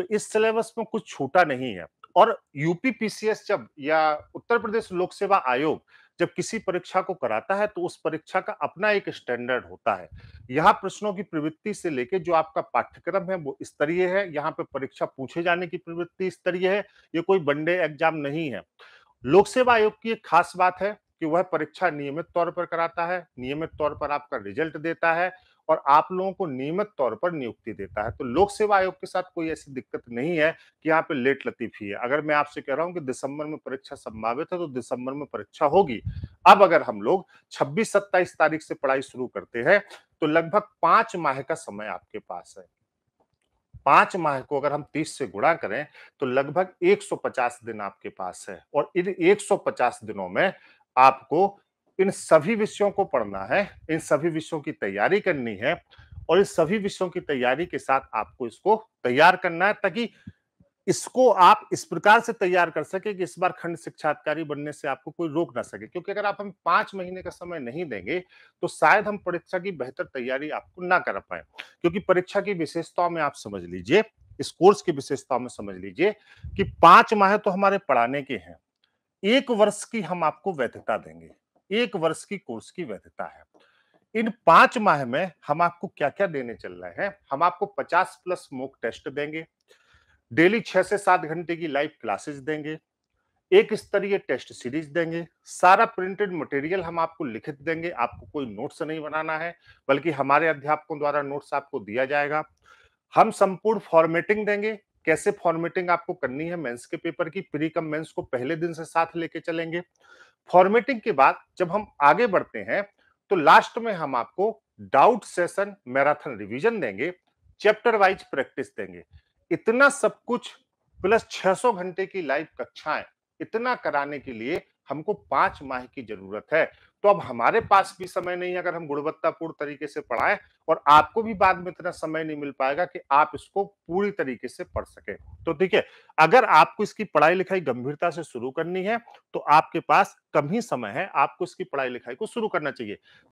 तो इस सिलेबस में कुछ छूटा नहीं है और यूपीपीसीएस जब या उत्तर प्रदेश लोक सेवा आयोग जब किसी परीक्षा को कराता है तो उस परीक्षा का अपना एक स्टैंडर्ड होता है यहाँ प्रश्नों की प्रवृत्ति से लेके जो आपका पाठ्यक्रम है वो स्तरीय है यहाँ पे परीक्षा पूछे जाने की प्रवृत्ति स्तरीय है ये कोई वनडे एग्जाम नहीं है लोक सेवा आयोग की एक खास बात है कि वह परीक्षा नियमित तौर पर कराता है नियमित तौर पर आपका रिजल्ट देता है और आप लोगों को नियमित तौर पर नियुक्ति देता है तो लोक सेवा आयोग के साथ कोई ऐसी दिक्कत नहीं है कि यहाँ पे लेट लतीफी है अगर मैं आपसे कह रहा हूँ कि दिसंबर में परीक्षा संभावित है तो दिसंबर में परीक्षा होगी अब अगर हम लोग छब्बीस सत्ताईस तारीख से पढ़ाई शुरू करते हैं तो लगभग पांच माह का समय आपके पास है पांच माह को अगर हम तीस से गुणा करें तो लगभग 150 दिन आपके पास है और इन 150 दिनों में आपको इन सभी विषयों को पढ़ना है इन सभी विषयों की तैयारी करनी है और इन सभी विषयों की तैयारी के साथ आपको इसको तैयार करना है ताकि इसको आप इस प्रकार से तैयार कर सके कि इस बार खंड शिक्षाधिकारी बनने से आपको कोई रोक ना सके क्योंकि अगर आप हम पांच महीने का समय नहीं देंगे तो शायद हम परीक्षा की बेहतर तैयारी आपको ना कर पाए क्योंकि परीक्षा की विशेषताओं में आप समझ लीजिए इस कोर्स की विशेषताओं में समझ लीजिए कि पांच माह तो हमारे पढ़ाने के हैं एक वर्ष की हम आपको वैधता देंगे एक वर्ष की कोर्स की वैधता है इन पांच माह में हम आपको क्या क्या देने चल रहे हैं हम आपको 50 प्लस मोक टेस्ट देंगे डेली छह से सात घंटे की लाइव क्लासेस देंगे एक स्तरीय टेस्ट सीरीज देंगे सारा प्रिंटेड मटेरियल हम आपको लिखित देंगे आपको कोई नोट्स नहीं बनाना है बल्कि हमारे अध्यापकों द्वारा नोट्स आपको दिया जाएगा हम संपूर्ण फॉर्मेटिंग देंगे कैसे फॉर्मेटिंग आपको करनी है मेंस के पेपर की प्री कम मेंस को पहले दिन से साथ लेके चलेंगे फॉर्मेटिंग के बाद जब हम आगे बढ़ते हैं तो लास्ट में हम आपको डाउट सेशन मैराथन रिवीजन देंगे चैप्टर वाइज प्रैक्टिस देंगे इतना सब कुछ प्लस 600 घंटे की लाइव कक्षाएं इतना कराने के लिए हमको पांच माह की जरूरत है तो अब हमारे पास भी समय नहीं है अगर हम गुणवत्तापूर्ण तरीके से पढ़ाएं और आपको भी बाद में इतना समय नहीं मिल पाएगा कि आप इसको पूरी तरीके से पढ़ सके तो ठीक है अगर आपको इसकी पढ़ाई लिखाई गंभीरता से शुरू करनी है तो आपके पास कम ही समय है आपको इसकी पढ़ाई लिखाई को शुरू करना चाहिए